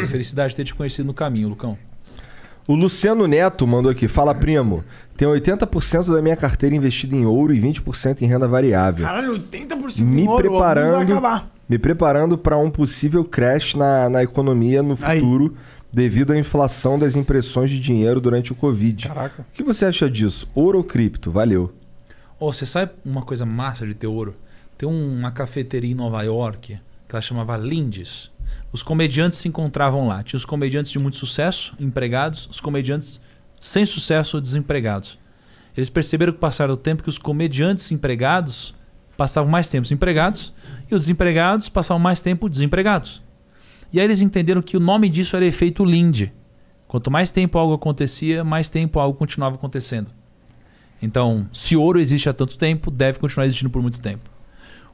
E felicidade de ter te conhecido no caminho, Lucão. O Luciano Neto mandou aqui. Fala, primo. Tem 80% da minha carteira investida em ouro e 20% em renda variável. Caralho, 80% me em ouro. Preparando, vai acabar. Me preparando para um possível crash na, na economia no futuro Aí. devido à inflação das impressões de dinheiro durante o Covid. Caraca. O que você acha disso? Ouro ou cripto? Valeu. Oh, você sabe uma coisa massa de ter ouro? Tem uma cafeteria em Nova York que ela chamava Lindes. Os comediantes se encontravam lá. Tinha os comediantes de muito sucesso, empregados, os comediantes sem sucesso ou desempregados. Eles perceberam que passaram o tempo que os comediantes empregados passavam mais tempo empregados e os desempregados passavam mais tempo desempregados. E aí eles entenderam que o nome disso era efeito Linde. Quanto mais tempo algo acontecia, mais tempo algo continuava acontecendo. Então, se ouro existe há tanto tempo, deve continuar existindo por muito tempo.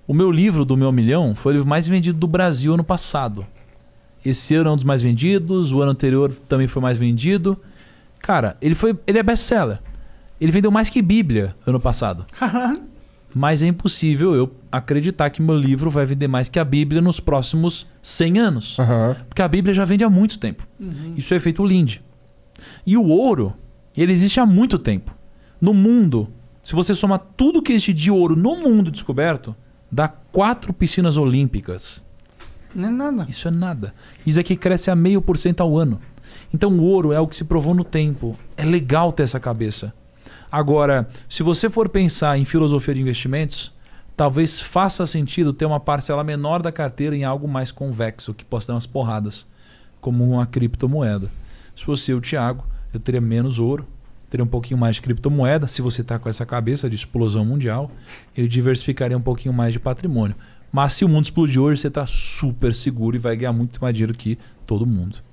O meu livro do Meu Milhão foi o livro mais vendido do Brasil ano passado. Esse ano é um dos mais vendidos, o ano anterior também foi mais vendido. Cara, ele foi, ele é best-seller. Ele vendeu mais que Bíblia ano passado. Mas é impossível eu acreditar que meu livro vai vender mais que a Bíblia nos próximos 100 anos. Uhum. Porque a Bíblia já vende há muito tempo. Uhum. Isso é feito Linde. E o ouro, ele existe há muito tempo. No mundo, se você soma tudo que existe de ouro no mundo descoberto, Dá quatro piscinas olímpicas. Não é nada. Isso é nada. Isso aqui cresce a meio por cento ao ano. Então o ouro é o que se provou no tempo. É legal ter essa cabeça. Agora, se você for pensar em filosofia de investimentos, talvez faça sentido ter uma parcela menor da carteira em algo mais convexo, que possa dar umas porradas, como uma criptomoeda. Se fosse eu, Thiago, eu teria menos ouro, teria um pouquinho mais de criptomoeda, se você está com essa cabeça de explosão mundial, ele diversificaria um pouquinho mais de patrimônio. Mas se o mundo explodir hoje, você está super seguro e vai ganhar muito mais dinheiro que todo mundo.